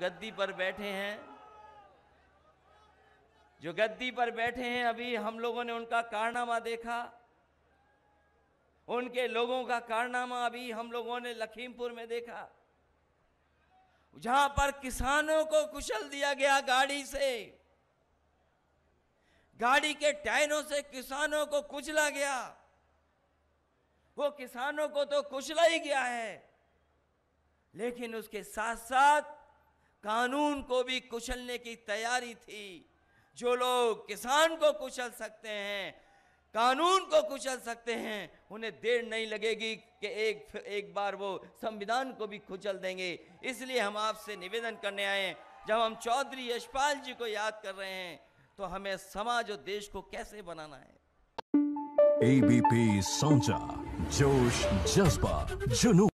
गद्दी पर बैठे हैं जो गद्दी पर बैठे हैं अभी हम लोगों ने उनका कारनामा देखा उनके लोगों का कारनामा अभी हम लोगों ने लखीमपुर में देखा जहां पर किसानों को कुशल दिया गया गाड़ी से गाड़ी के टायरों से किसानों को कुचला गया वो किसानों को तो कुचला ही गया है लेकिन उसके साथ साथ कानून को भी कुचलने की तैयारी थी जो लोग किसान को कुचल सकते हैं कानून को कुचल सकते हैं उन्हें देर नहीं लगेगी कि एक एक बार वो संविधान को भी कुचल देंगे इसलिए हम आपसे निवेदन करने आए हैं जब हम चौधरी यशपाल जी को याद कर रहे हैं तो हमें समाज और देश को कैसे बनाना है एबीपी सोचा जोश जज्बा जुनू